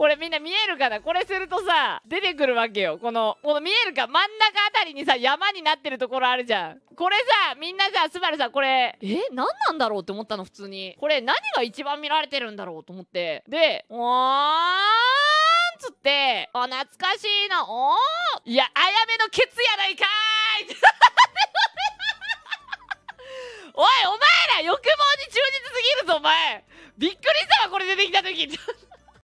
これみんな見えるかなこれするとさ、出てくるわけよ。この、この見えるか真ん中あたりにさ、山になってるところあるじゃん。これさ、みんなさ、スバルさん、これ、え何なんだろうって思ったの、普通に。これ何が一番見られてるんだろうと思って。で、おーんつって、あ、懐かしいな、おーいや、あやめのケツやないかーい おい、お前ら欲望に忠実すぎるぞ、お前びっくりしたわ、これ出てきた時